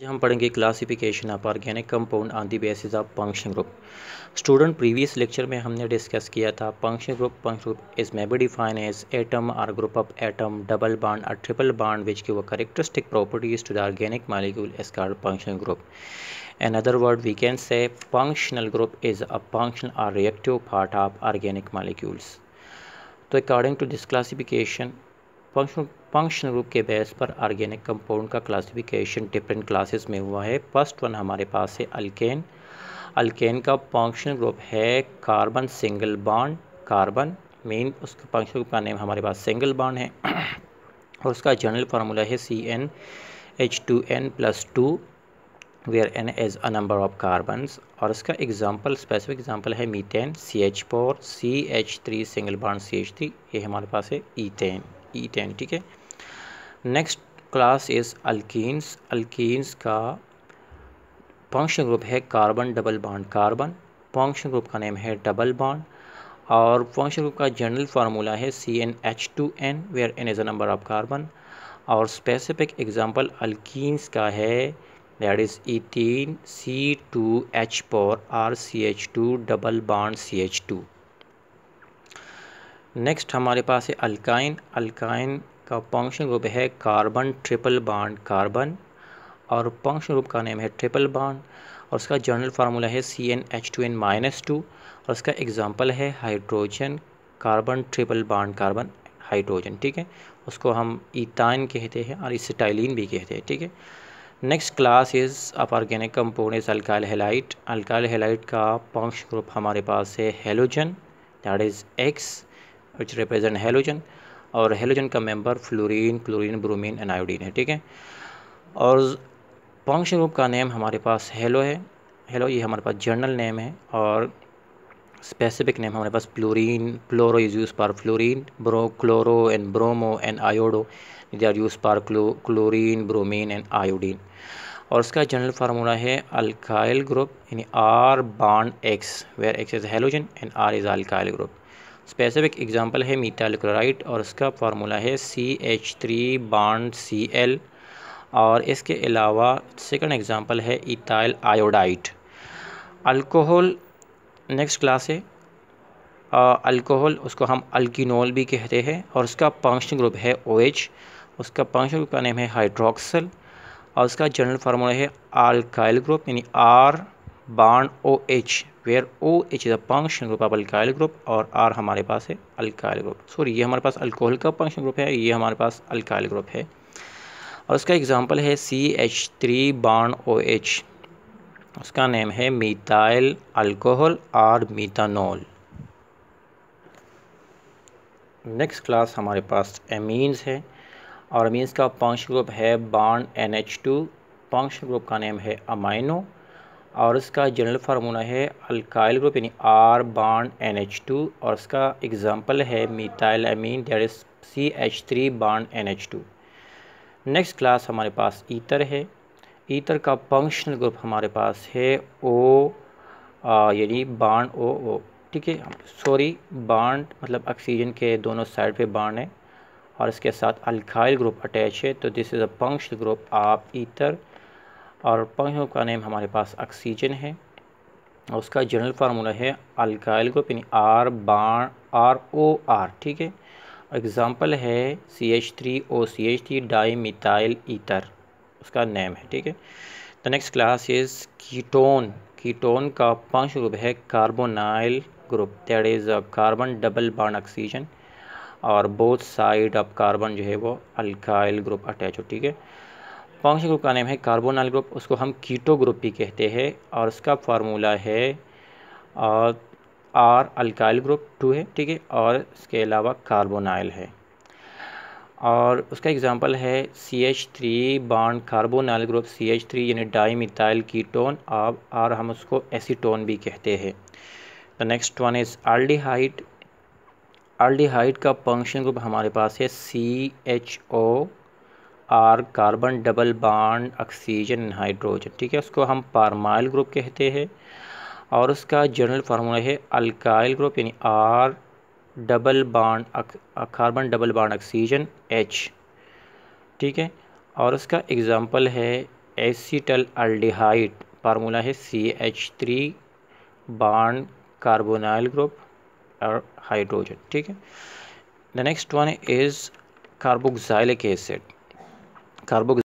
आज हम पढ़ेंगे classification of organic compound on the basis of function group student previous lecture में हमने डिस्कस किया था function group function group is may be define as atom और group of atom double bond और triple bond which की वो characteristic properties to the organic molecule is called function group in other word we can say functional group is a function or reactive part of organic molecules तो according to this classification function functional group के base पर organic compound का classification different classes में हुआ है first one हमारे पास है अल्केन अल्केन का फंक्शनल ग्रुप है कार्बन सिंगल बॉन्ड कार्बन मेन उसका फंक्शनल ग्रुप का नेम हमारे पास सिंगल बॉन्ड है और उसका जनरल फार्मूला है C N H two N plus two where N as a number of carbon और इसका एग्जाम्पल स्पेसिफिक एग्जाम्पल है methane C H four C H three single bond C H three ये हमारे पास है ethane ethane ठीक है next class is alkenes अल्किस का फंक्शन ग्रुप है carbon double bond carbon function group का नेम है डबल बॉन्ड और फंक्शन ग्रुप का जनरल फार्मूला है C N H two N where N is a number of carbon और specific example अल्किस का है that is ethene C two H four R C H two double bond C H two next हमारे पास है alkyne alkyne का function group है carbon triple bond carbon और फंक्शन ग्रुप का नेम है ट्रिपल बॉन्ड और उसका जनरल फार्मूला है C N H two N minus to और उसका एग्ज़ाम्पल है hydrogen carbon triple bond carbon hydrogen ठीक है उसको हम ईतान कहते हैं और इसटाइलिन भी कहते हैं ठीक है next class is of organic components alkyl halide alkyl halide का पंक्श ग्रुप हमारे पास है halogen that is X which represent halogen और हेलोजन का member fluorine chlorine bromine and iodine है ठीक है और फंक्शन ग्रुप का नेम हमारे पास हेलो है हेलो ये हमारे पास जर्नल नेम है और स्पेसिफिक नेम हमारे पास fluorine fluoro is use for fluorine ब्रो chloro and bromo and iodo they are use for क्लो क्लोरीन ब्रोमीन एंड आयोडीन और उसका जनरल फार्मूला है अल्काइल ग्रुप यानी R bond X where X is halogen and R is alkyl group specific example है methyl chloride और उसका formula है C H three बाड सी एल और इसके अलावा सेकंड एग्जांपल है ethyl iodide alcohol next class है अल्कोहल उसको हम अल्किनोल भी कहते हैं और उसका फंक्शन ग्रुप है ओ OH, उसका फंक्शन ग्रुप का नेम है हाइड्रोक्सल और उसका जनरल फार्मूला है आल्काइल ग्रुप यानी R bond O OH. H where O H is a function group of alkyl group और आर हमारे पास है अल्काइल ग्रुप सॉरी ये हमारे पास अल्कोहल का फंक्शन ग्रुप है ये हमारे पास अल्काइल ग्रुप है और उसका एग्जाम्पल है C H three bond O H उसका नेम है मिथाइल अल्कोहल और मिथानोल नेक्स्ट क्लास हमारे पास एमीन्स है और अमीन्स का फंक्शन ग्रुप है bond N H two function group का नेम है अमाइनो और इसका जनरल फार्मूला है अल्काइल ग्रुप यानी R bond N H two और इसका एग्ज़ाम्पल है methyl amine that is C H three bond N H two next class हमारे पास ईतर है ईथर का फंक्शनल ग्रुप हमारे पास है ओ यानी बाड ओ ओ ठीक है सॉरी बाड मतलब ऑक्सीजन के दोनों साइड पे बाड है और इसके साथ अल्काइल ग्रुप अटैच है तो this is a functional group of ether और पंखों का नेम हमारे पास ऑक्सीजन है और उसका जनरल फार्मूला है alkyl group R bond R O R ठीक है एग्ज़ाम्पल है C H three O C H three di methyl ether उसका नेम है ठीक है the next class is ketone ketone का पांच ग्रुप है carbonyl group that is carbon double bond oxygen और बोथ साइड ऑफ कार्बन जो है वो अल्काइल ग्रुप अटैच हो ठीक है फंक्शन ग्रुप का नाम है कार्बोनाइल ग्रुप उसको हम कीटो ग्रुप भी कहते हैं और उसका फार्मूला है और आर अल्काइल ग्रुप टू है ठीक है और इसके अलावा कार्बोनाइल है और उसका एग्ज़ाम्पल है C H three bond carbonyl group C H three यानी डाई मिथाइल कीटोन और, और हम उसको एसीटोन भी कहते हैं the next one is aldehyde aldehyde का फंक्शन ग्रुप हमारे पास है C H O R carbon double bond oxygen hydrogen ठीक है उसको हम पारमाइल ग्रुप कहते हैं और उसका जनरल फार्मूला है अल्काइल ग्रुप यानी R double bond carbon double bond oxygen H ठीक है और उसका एग्ज़ाम्पल है एसीटल अल्डिहाइड फार्मूला है C H three bond carbonyl group और हाइड्रोजन ठीक है the next one is carboxylic acid carboxylic